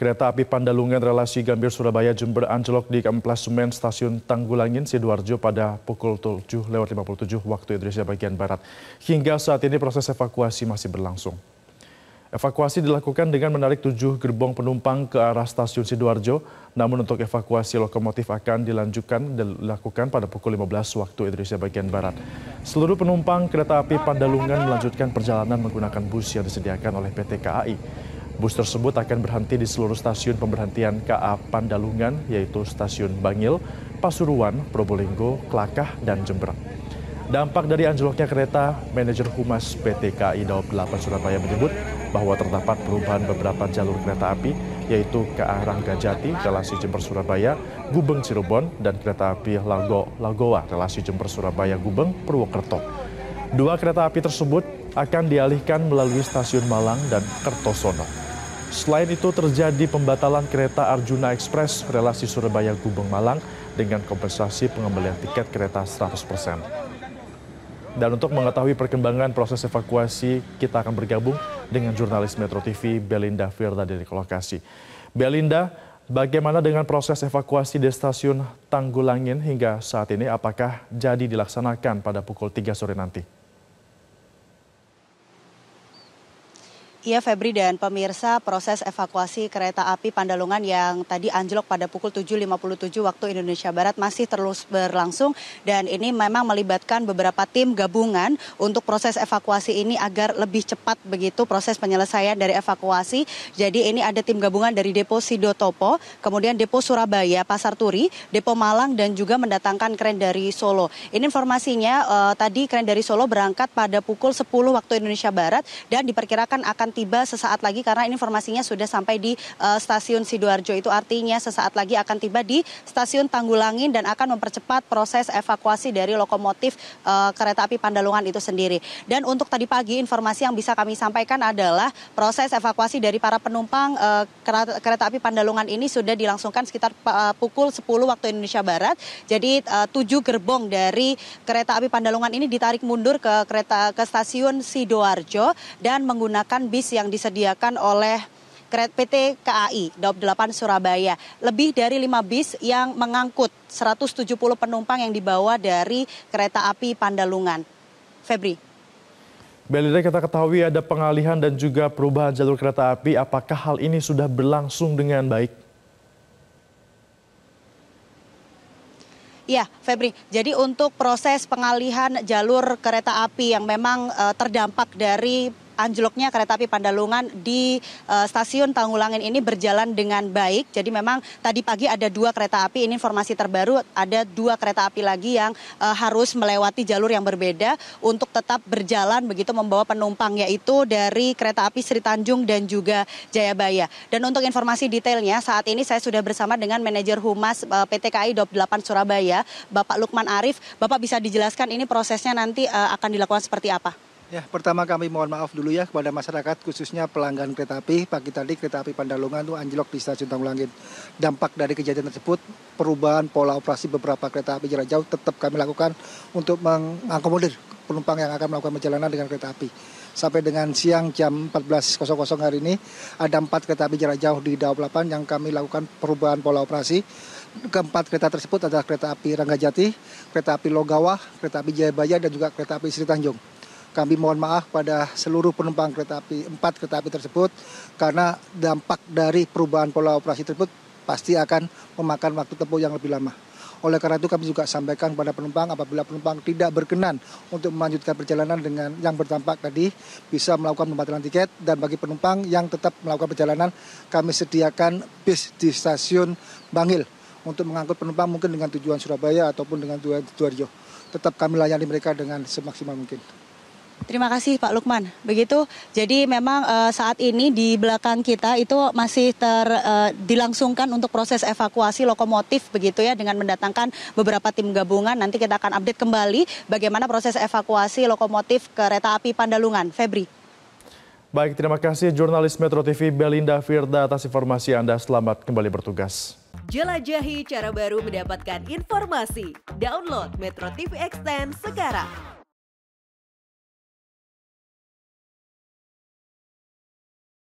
Kereta api Pandalungan relasi Gambir Surabaya Jember anjlok di emplasemen stasiun Tanggulangin Sidoarjo pada pukul 7 lewat 57 waktu Indonesia bagian Barat. Hingga saat ini proses evakuasi masih berlangsung. Evakuasi dilakukan dengan menarik tujuh gerbong penumpang ke arah stasiun Sidoarjo, namun untuk evakuasi lokomotif akan dilanjutkan dilakukan pada pukul 15 waktu Indonesia bagian Barat. Seluruh penumpang kereta api Pandalungan melanjutkan perjalanan menggunakan bus yang disediakan oleh PT KAI. Bus tersebut akan berhenti di seluruh stasiun pemberhentian KA Pandalungan, yaitu stasiun Bangil, Pasuruan, Probolinggo, Klakah, dan Jember. Dampak dari anjloknya kereta, manajer humas PT KAI Daob 8 Surabaya menyebut bahwa terdapat perubahan beberapa jalur kereta api, yaitu ke arah Gajati, relasi Jember Surabaya, Gubeng Cirebon, dan kereta api Lago Lagoa, relasi Jember Surabaya Gubeng Purwokerto. Dua kereta api tersebut akan dialihkan melalui stasiun Malang dan Kertosono. Selain itu terjadi pembatalan kereta Arjuna Express relasi Surabaya Gubeng Malang dengan kompensasi pengembalian tiket kereta 100%. Dan untuk mengetahui perkembangan proses evakuasi, kita akan bergabung dengan jurnalis Metro TV Belinda Firda dari lokasi. Belinda, bagaimana dengan proses evakuasi di stasiun Tanggulangin hingga saat ini? Apakah jadi dilaksanakan pada pukul 3 sore nanti? Iya Febri dan pemirsa proses evakuasi kereta api Pandalungan yang tadi anjlok pada pukul 7.57 waktu Indonesia Barat masih terus berlangsung dan ini memang melibatkan beberapa tim gabungan untuk proses evakuasi ini agar lebih cepat begitu proses penyelesaian dari evakuasi. Jadi ini ada tim gabungan dari Depo Sidotopo, kemudian Depo Surabaya, Pasar Turi, Depo Malang dan juga mendatangkan kren dari Solo. Ini informasinya eh, tadi kren dari Solo berangkat pada pukul 10 waktu Indonesia Barat dan diperkirakan akan tiba sesaat lagi karena informasinya sudah sampai di uh, stasiun Sidoarjo. Itu artinya sesaat lagi akan tiba di stasiun Tanggulangin dan akan mempercepat proses evakuasi dari lokomotif uh, kereta api Pandalungan itu sendiri. Dan untuk tadi pagi informasi yang bisa kami sampaikan adalah proses evakuasi dari para penumpang uh, eh, kereta, kereta api Pandalungan ini sudah dilangsungkan sekitar uh, pukul 10 waktu Indonesia Barat. Jadi uh, tujuh gerbong dari kereta api Pandalungan ini ditarik mundur ke kereta ke stasiun Sidoarjo dan menggunakan bis bis yang disediakan oleh PT KAI Daob 8 Surabaya. Lebih dari 5 bis yang mengangkut 170 penumpang yang dibawa dari kereta api Pandalungan. Febri. Belinda kita ketahui ada pengalihan dan juga perubahan jalur kereta api. Apakah hal ini sudah berlangsung dengan baik? Ya, Febri. Jadi untuk proses pengalihan jalur kereta api yang memang eh, terdampak dari anjloknya kereta api Pandalungan di eh, stasiun Tangulangan ini berjalan dengan baik. Jadi memang tadi pagi ada dua kereta api, ini informasi terbaru ada dua kereta api lagi yang eh, harus melewati jalur yang berbeda untuk tetap berjalan begitu membawa penumpang yaitu dari kereta api Sri Tanjung dan juga Jayabaya. Dan untuk informasi detailnya saat ini saya sudah bersama dengan manajer humas PT KAI 28 Surabaya, Bapak Lukman Arif. Bapak bisa dijelaskan ini prosesnya nanti eh, akan dilakukan seperti apa? Ya, pertama kami mohon maaf dulu ya kepada masyarakat khususnya pelanggan kereta api. Pagi tadi kereta api Pandalungan itu anjlok di stasiun Tanggulangit. Dampak dari kejadian tersebut, perubahan pola operasi beberapa kereta api jarak jauh tetap kami lakukan untuk mengakomodir penumpang yang akan melakukan perjalanan dengan kereta api. Sampai dengan siang jam 14.00 hari ini ada empat kereta api jarak jauh di Daob 8 yang kami lakukan perubahan pola operasi keempat kereta tersebut adalah kereta api Ranggajati, kereta api Logawa, kereta api Jayabaya, dan juga kereta api Sri Tanjung. Kami mohon maaf pada seluruh penumpang kereta api, empat kereta api tersebut karena dampak dari perubahan pola operasi tersebut pasti akan memakan waktu tempuh yang lebih lama. Oleh karena itu kami juga sampaikan kepada penumpang apabila penumpang tidak berkenan untuk melanjutkan perjalanan dengan yang berdampak tadi bisa melakukan pembatalan tiket dan bagi penumpang yang tetap melakukan perjalanan kami sediakan bis di stasiun Bangil untuk mengangkut penumpang mungkin dengan tujuan Surabaya ataupun dengan tujuan Sidoarjo. Tetap kami layani mereka dengan semaksimal mungkin. Terima kasih Pak Lukman. Begitu, jadi memang uh, saat ini di belakang kita itu masih ter uh, dilangsungkan untuk proses evakuasi lokomotif begitu ya dengan mendatangkan beberapa tim gabungan. Nanti kita akan update kembali bagaimana proses evakuasi lokomotif kereta api Pandalungan. Febri. Baik, terima kasih jurnalis Metro TV Belinda Firda atas informasi Anda. Selamat kembali bertugas. Jelajahi cara baru mendapatkan informasi. Download Metro TV Extend sekarang.